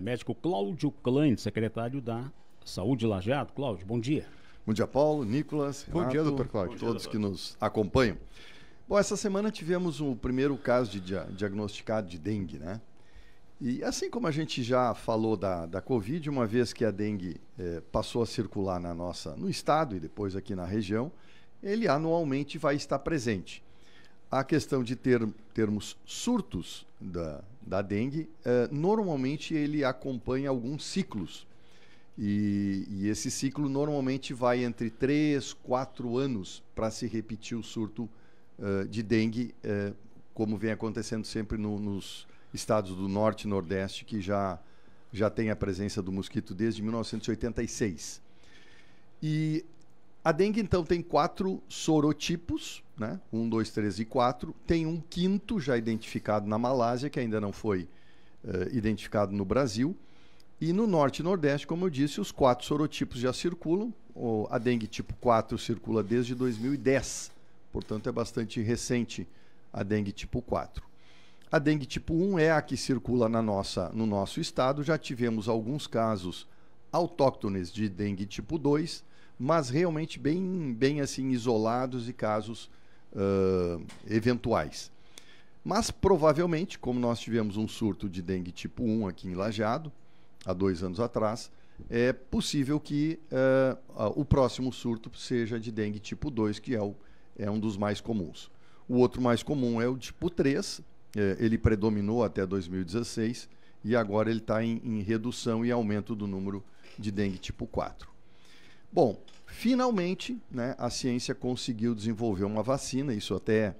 Médico Cláudio Klein, secretário da Saúde Lajeado. Cláudio, bom dia. Bom dia, Paulo, Nicolas. Renato. Bom dia, doutor Cláudio, dia, todos doutor. que nos acompanham. Bom, essa semana tivemos o primeiro caso de dia diagnosticado de dengue, né? E assim como a gente já falou da, da Covid, uma vez que a dengue eh, passou a circular na nossa, no estado e depois aqui na região, ele anualmente vai estar presente a questão de ter, termos surtos da, da dengue, eh, normalmente ele acompanha alguns ciclos. E, e, esse ciclo normalmente vai entre 3, 4 anos para se repetir o surto eh, de dengue, eh, como vem acontecendo sempre no, nos estados do norte e nordeste, que já, já tem a presença do mosquito desde 1986. E a dengue, então, tem quatro sorotipos, né? Um, dois, três e quatro. Tem um quinto já identificado na Malásia, que ainda não foi uh, identificado no Brasil. E no norte e nordeste, como eu disse, os quatro sorotipos já circulam. O, a dengue tipo 4 circula desde 2010, portanto é bastante recente a dengue tipo 4. A dengue tipo 1 é a que circula na nossa, no nosso estado. Já tivemos alguns casos autóctones de dengue tipo 2 mas realmente bem, bem assim isolados e casos uh, eventuais. Mas provavelmente, como nós tivemos um surto de dengue tipo 1 aqui em Lajeado, há dois anos atrás, é possível que uh, uh, o próximo surto seja de dengue tipo 2, que é, o, é, um dos mais comuns. O outro mais comum é o tipo 3, é, ele predominou até 2016 e agora ele está em, em redução e aumento do número de dengue tipo 4. Bom, finalmente, né, a ciência conseguiu desenvolver uma vacina. Isso até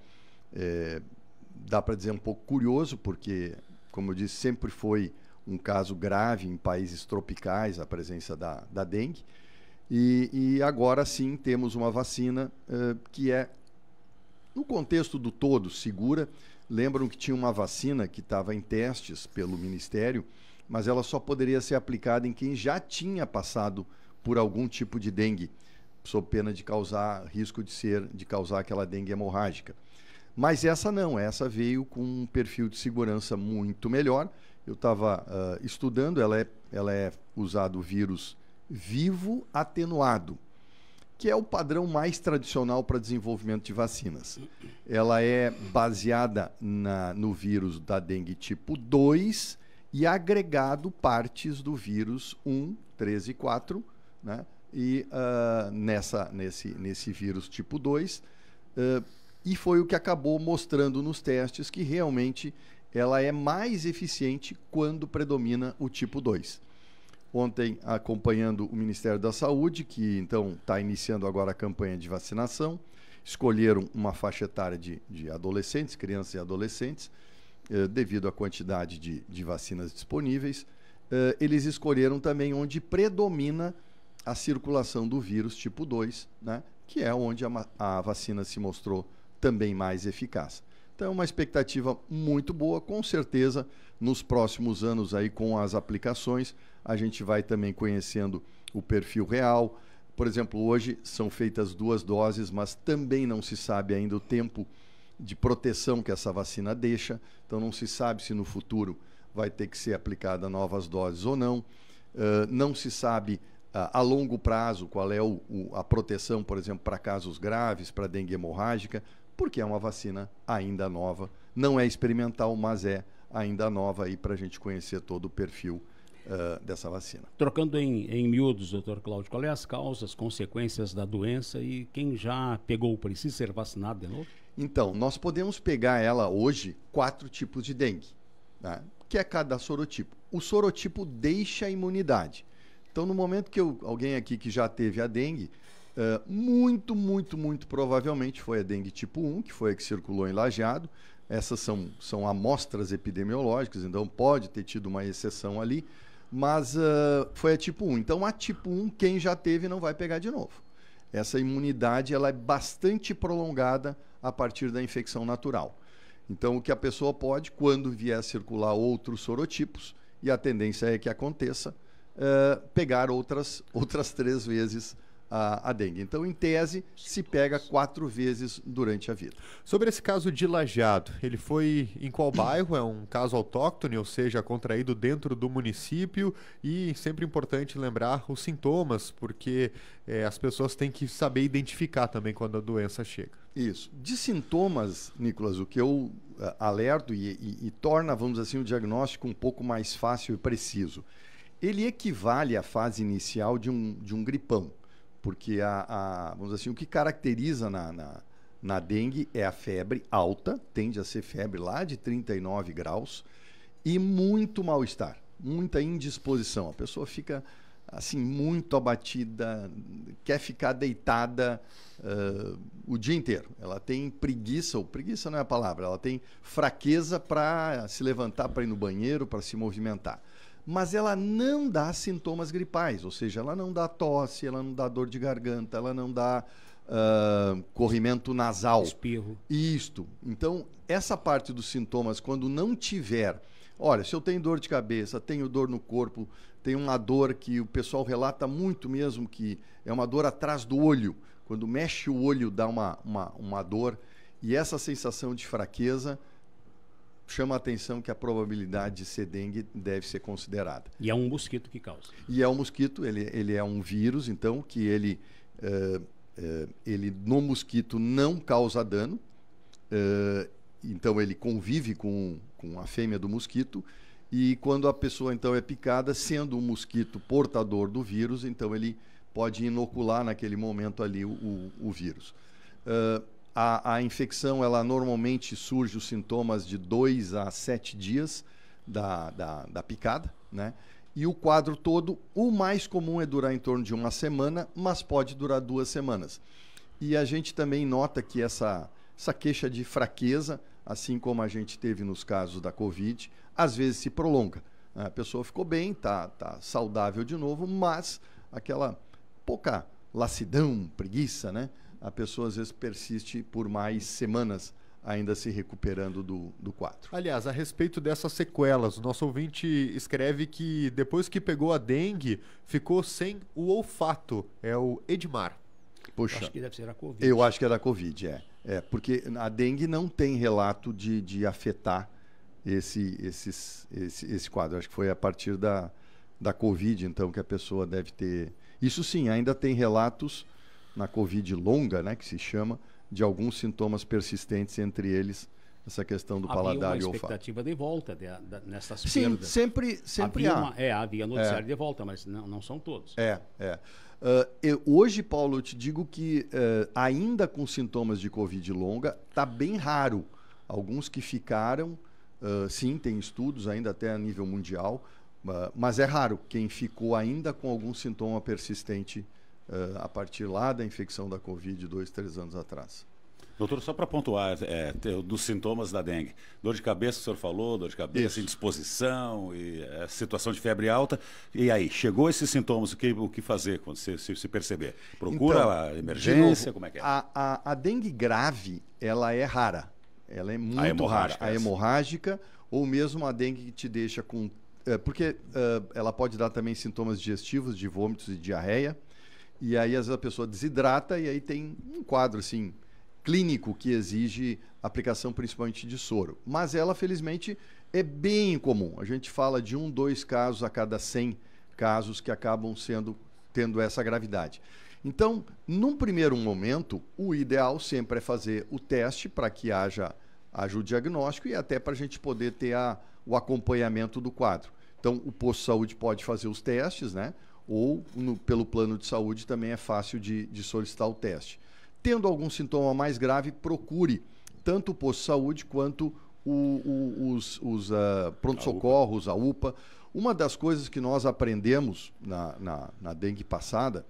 é, dá para dizer um pouco curioso, porque, como eu disse, sempre foi um caso grave em países tropicais a presença da, da dengue. E, e agora sim temos uma vacina é, que é, no contexto do todo, segura. Lembram que tinha uma vacina que estava em testes pelo Ministério, mas ela só poderia ser aplicada em quem já tinha passado por algum tipo de dengue, sob pena de causar risco de ser de causar aquela dengue hemorrágica. Mas essa não, essa veio com um perfil de segurança muito melhor. Eu estava uh, ah, estudando, ela é, ela é usado o vírus vivo atenuado, que é o padrão mais tradicional para desenvolvimento de vacinas. Ela é baseada na, no vírus da dengue tipo 2 e agregado partes do vírus 1, 3 e 4 né? E uh, nessa, nesse, nesse vírus tipo 2. Uh, ah, e foi o que acabou mostrando nos testes que realmente ela é mais eficiente quando predomina o tipo 2. Ontem, acompanhando o Ministério da Saúde, que então está iniciando agora a campanha de vacinação, escolheram uma faixa etária de, de adolescentes, crianças e adolescentes, eh, devido à quantidade de, de vacinas disponíveis. Eh, eles escolheram também onde predomina a circulação do vírus tipo 2, né, que é onde a, a vacina se mostrou também mais eficaz. Então, é uma expectativa muito boa, com certeza, nos próximos anos aí com as aplicações, a gente vai também conhecendo o perfil real. Por exemplo, hoje são feitas duas doses, mas também não se sabe ainda o tempo de proteção que essa vacina deixa. Então, não se sabe se no futuro vai ter que ser aplicada novas doses ou não. Uh, não se sabe ah, a longo prazo, qual é o, o, a proteção, por exemplo, para casos graves, para dengue hemorrágica, porque é uma vacina ainda nova, não é experimental, mas é ainda nova para a gente conhecer todo o perfil uh, dessa vacina. Trocando em, em miúdos, doutor Cláudio, qual é as causas, consequências da doença e quem já pegou precisa ser vacinado de novo? Então, nós podemos pegar ela hoje quatro tipos de dengue, né? que é cada sorotipo. O sorotipo deixa a imunidade. Então, no momento que eu, alguém aqui que já teve a dengue, uh, muito, muito, muito provavelmente foi a dengue tipo 1, que foi a que circulou em Lajeado. Essas são, são amostras epidemiológicas, então pode ter tido uma exceção ali, mas uh, foi a tipo 1. Então, a tipo 1, quem já teve não vai pegar de novo. Essa imunidade ela é bastante prolongada a partir da infecção natural. Então, o que a pessoa pode, quando vier a circular outros sorotipos, e a tendência é que aconteça, eh, pegar outras, outras três vezes a, a, dengue. Então, em tese, se pega quatro vezes durante a vida. Sobre esse caso de lajeado, ele foi em qual bairro? É um caso autóctone, ou seja, contraído dentro do município e sempre importante lembrar os sintomas, porque é, as pessoas têm que saber identificar também quando a doença chega. Isso. De sintomas, Nicolas, o que eu uh, alerto e, e, e torna, vamos assim, o diagnóstico um pouco mais fácil e preciso ele equivale à fase inicial de um, de um gripão, porque a, a vamos assim, o que caracteriza na, na, na, dengue é a febre alta, tende a ser febre lá de 39 graus, e muito mal-estar, muita indisposição. A pessoa fica assim muito abatida, quer ficar deitada uh, o dia inteiro. Ela tem preguiça, ou preguiça não é a palavra, ela tem fraqueza para se levantar, para ir no banheiro, para se movimentar mas ela não dá sintomas gripais, ou seja, ela não dá tosse, ela não dá dor de garganta, ela não dá uh, corrimento nasal. Espirro. Isto. Então, essa parte dos sintomas, quando não tiver. Olha, se eu tenho dor de cabeça, tenho dor no corpo, tenho uma dor que o pessoal relata muito mesmo, que é uma dor atrás do olho. Quando mexe o olho, dá uma, uma, uma dor. E essa sensação de fraqueza chama a atenção que a probabilidade de ser dengue deve ser considerada. E é um mosquito que causa. E é um mosquito, ele, ele é um vírus, então, que ele, uh, uh, ele no mosquito não causa dano, uh, então ele convive com, com a fêmea do mosquito, e quando a pessoa então é picada, sendo um mosquito portador do vírus, então ele pode inocular naquele momento ali o, o, o vírus. Uh, a, a infecção, ela normalmente surge os sintomas de dois a sete dias da, da, da picada, né? E o quadro todo, o mais comum é durar em torno de uma semana, mas pode durar duas semanas. E a gente também nota que essa, essa queixa de fraqueza, assim como a gente teve nos casos da Covid, às vezes se prolonga. A pessoa ficou bem, tá, tá saudável de novo, mas aquela pouca lassidão, preguiça, né? a pessoa às vezes persiste por mais semanas ainda se recuperando do, do quadro. Aliás, a respeito dessas sequelas, o nosso ouvinte escreve que depois que pegou a dengue, ficou sem o olfato. É o Edmar. Poxa, acho que deve ser a Covid. Eu acho que era a Covid, é. é porque a dengue não tem relato de, de afetar esse, esses, esse, esse quadro. Acho que foi a partir da, da Covid, então, que a pessoa deve ter. Isso sim, ainda tem relatos na Covid longa, né, que se chama, de alguns sintomas persistentes, entre eles essa questão do havia paladar e olfato. uma expectativa de volta de, de, nessas Sim, perdas. sempre, sempre havia há. Uma, é, havia noticiário é. de volta, mas não, não são todos. É, é. Uh, eu, hoje, Paulo, eu te digo que uh, ainda com sintomas de Covid longa, está bem raro. Alguns que ficaram, uh, sim, tem estudos ainda até a nível mundial, mas é raro quem ficou ainda com algum sintoma persistente uh, a partir lá da infecção da Covid dois, três anos atrás. Doutor, só para pontuar é, dos sintomas da dengue. Dor de cabeça, o senhor falou, dor de cabeça, Isso. indisposição, e, é, situação de febre alta. E aí, chegou esses sintomas, o que, o que fazer quando se, se, se perceber? Procura então, a emergência, novo, como é que é? A, a, a, dengue grave, ela é rara. Ela é muito a rara. É a hemorrágica, ou mesmo a dengue que te deixa com... É, porque ela pode dar também sintomas digestivos, de vômitos e diarreia. E aí, às vezes, a pessoa desidrata e aí tem um quadro, assim, clínico que exige aplicação principalmente de soro. Mas ela, felizmente, é bem comum. A gente fala de um, dois casos a cada 100 casos que acabam sendo tendo essa gravidade. Então, num primeiro momento, o ideal sempre é fazer o teste para que haja, haja o diagnóstico e até para a gente poder ter a, o acompanhamento do quadro. Então, o posto de saúde pode fazer os testes, né? ou no, pelo plano de saúde também é fácil de, de solicitar o teste. Tendo algum sintoma mais grave, procure tanto o posto de saúde quanto o, o, os, os uh, pronto-socorros, a UPA. Uma das coisas que nós aprendemos na, na, na dengue passada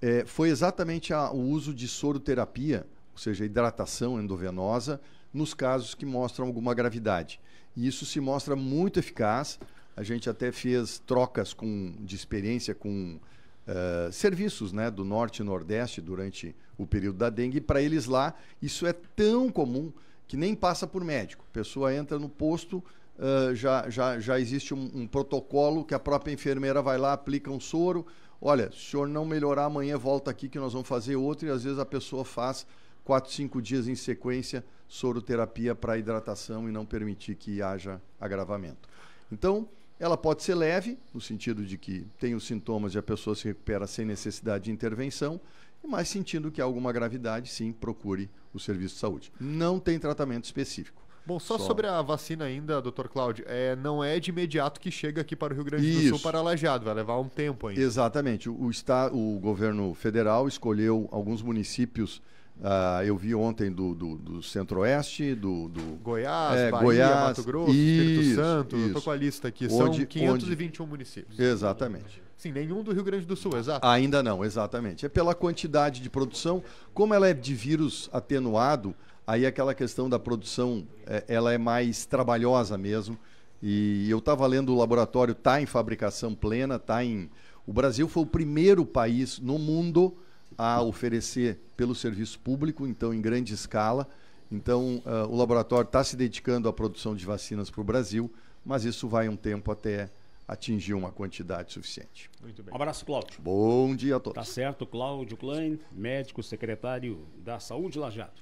é, foi exatamente a, o uso de soroterapia, ou seja, hidratação endovenosa, nos casos que mostram alguma gravidade. E isso se mostra muito eficaz a gente até fez trocas com, de experiência com uh, serviços né, do Norte e Nordeste durante o período da dengue. Para eles lá, isso é tão comum que nem passa por médico. A pessoa entra no posto, uh, já, já, já existe um, um protocolo que a própria enfermeira vai lá, aplica um soro. Olha, se o senhor não melhorar, amanhã volta aqui que nós vamos fazer outro. E às vezes a pessoa faz quatro, cinco dias em sequência soroterapia para hidratação e não permitir que haja agravamento. Então, ela pode ser leve, no sentido de que tem os sintomas e a pessoa se recupera sem necessidade de intervenção, mas sentindo que há alguma gravidade, sim, procure o serviço de saúde. Não tem tratamento específico. Bom, só, só, sobre a vacina ainda, doutor Cláudio, é, não é de imediato que chega aqui para o Rio Grande Isso. do Sul para Lajado, vai levar um tempo ainda. Exatamente. O, o, está, o governo federal escolheu alguns municípios Uh, eu vi ontem do, do, do Centro-Oeste, do, do, Goiás, é, Bahia, Goiás, Mato Grosso, isso, Espírito Santo. Isso. Eu com a lista aqui. Onde, São 521 onde... municípios. Exatamente. Sim, nenhum do Rio Grande do Sul, exato. Ainda não, exatamente. É pela quantidade de produção, como ela é de vírus atenuado, aí aquela questão da produção, é, ela é mais trabalhosa mesmo. E eu estava lendo o laboratório, está em fabricação plena, está em. O Brasil foi o primeiro país no mundo a oferecer pelo serviço público, então em grande escala. Então, uh, o laboratório está se dedicando à produção de vacinas para o Brasil, mas isso vai um tempo até atingir uma quantidade suficiente. Muito bem. Um abraço, Cláudio. Bom dia a todos. Tá certo, Cláudio Klein, médico secretário da Saúde Lajato.